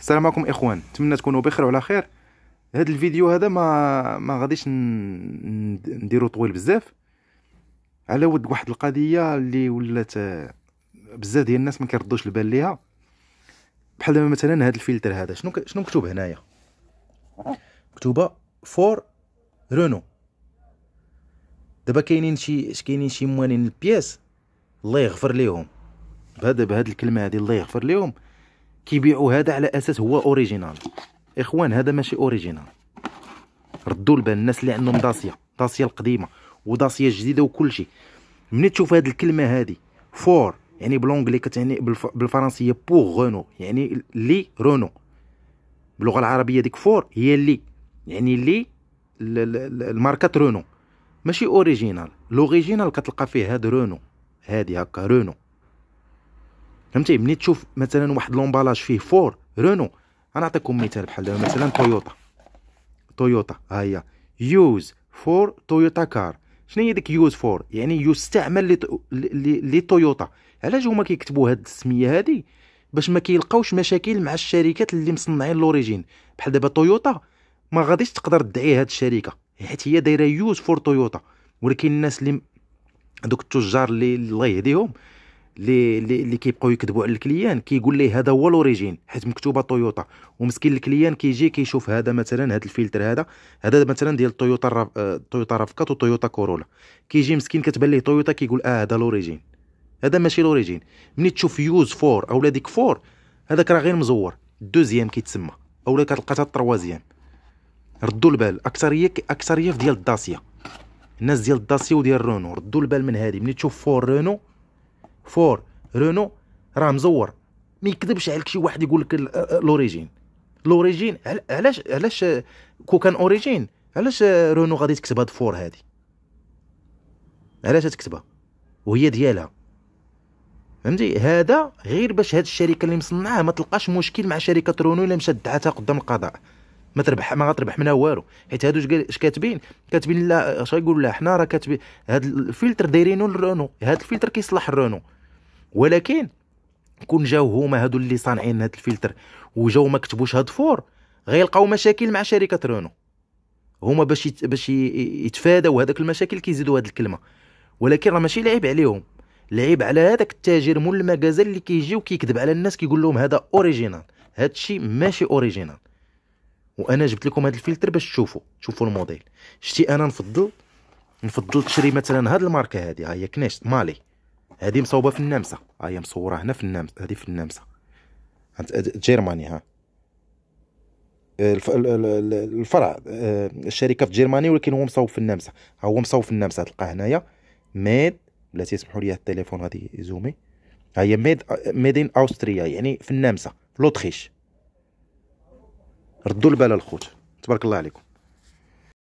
السلام عليكم اخوان نتمنى تكونوا بخير وعلى خير هذا الفيديو هذا ما ما غاديش نديرو طويل بزاف على ود واحد القضيه اللي ولات آه، بزاف ديال الناس ما كيردوش البال ليها بحال دابا مثلا هذا الفلتر هذا شنو شنو مكتوب هنايا مكتوبه فور رونو دابا كاينين شي كاينين شي موانين البياس الله يغفر ليهم بهذا بهاد الكلمه هذه الله يغفر ليهم كيبيعوا هذا على اساس هو اوريجينال اخوان هذا ماشي اوريجينال ردوا البال الناس اللي عندهم داسيا داسيا القديمه وداسيا الجديده وكل شيء ملي تشوف هذه الكلمه هذه فور يعني بلونجلي كتعني بالفرنسيه بوغ رونو يعني لي رونو باللغه العربيه ديك فور هي لي يعني لي الماركه رونو ماشي اوريجينال لوريجينال كتلقى فيه هاد رونو هادي هكا رونو فهمتي ملي تشوف مثلا واحد لومبالاج فيه فور رونو غنعطيكم مثال بحال دابا مثلا تويوتا تويوتا ها هي يوز فور تويوتا كار شنو هي ديك يوز فور يعني يستعمل لي لي, لي تويوتا علاش هما كيكتبوا هاد السميه هادي باش ما كيلقاوش مشاكل مع الشركات اللي مصنعين لوريجين بحال دابا تويوتا ما غاديش تقدر تدعي هاد الشركه حيت هي دايره يوز فور تويوتا ولكن الناس اللي دوك التجار اللي الله يهديهم اللي اللي كيبقاو يكذبوا على الكليان كيقول ليه هذا هو لوريجين حيت مكتوبه تويوتا ومسكين الكليان كيجي كيشوف هذا مثلا هذا الفلتر هذا هذا مثلا ديال طويوتا الرف... آه، طويوتا رافكات وتويوتا كورولا كيجي مسكين كتبان ليه تويوتا كيقول اه هذا لوريجين هذا ماشي لوريجين ملي تشوف يوز فور اولا ديك فور هذاك راه غير مزور دوزيام كيتسمى اولا كتلقى حتى التروازيام ردوا البال اكثريه اكثريه ديال الداسيا الناس ديال الداسيا وديال رونو ردوا البال من هذه ملي تشوف فور رونو فور رونو راه مزور ما يكذبش عليك شي واحد يقول لك لوريجين لوريجين علاش علاش كو كان اوريجين علاش رونو غادي تكتب هاد فور هادي علاش تكتبها وهي ديالها فهمتي هذا غير باش هاد الشركه اللي مصنعاه ما تلقاش مشكل مع شركه رونو الا مشات دعاتها قدام القضاء ما تربح ما غتربح منها والو حيت هادو اش كاتبين كاتبين لا اش غيقولوا لا حنا راه كاتبين هاد الفلتر دايرينو لرونو هاد الفلتر كيصلح الرونو ولكن كون جاو هما هادو اللي صانعين هاد الفلتر وجاو ما كتبوش هاد فور غيلقاو مشاكل مع شركه رونو هما باش باش يتفاداو هذاك المشاكل كيزيدوا هاد الكلمه ولكن راه ماشي لعيب عليهم لعيب على هذاك التاجر مول المكازا اللي كيجي وكيكذب على الناس كيقول لهم هذا اوريجينال هاد الشيء ماشي اوريجينال وانا جبت لكم هاد الفلتر باش تشوفوا تشوفوا الموديل شتي انا نفضل نفضل تشري مثلا هاد الماركه هادي ها هي كنيشت مالي هذه مصوبه في النمسا آه، ها هي مصوره هنا في النمسا هذه في عند جيرماني ها آه، الفرع آه، الشركه في جيرماني ولكن هو مصوب في النمسا ها هو مصوب في النمسا تلقاه هنايا ميد بلاتي تسمحوا لي التليفون غادي يزومي ها هي ميد ميدين اوستريا يعني في النمسا في لوتريش ردوا البال الخوت تبارك الله عليكم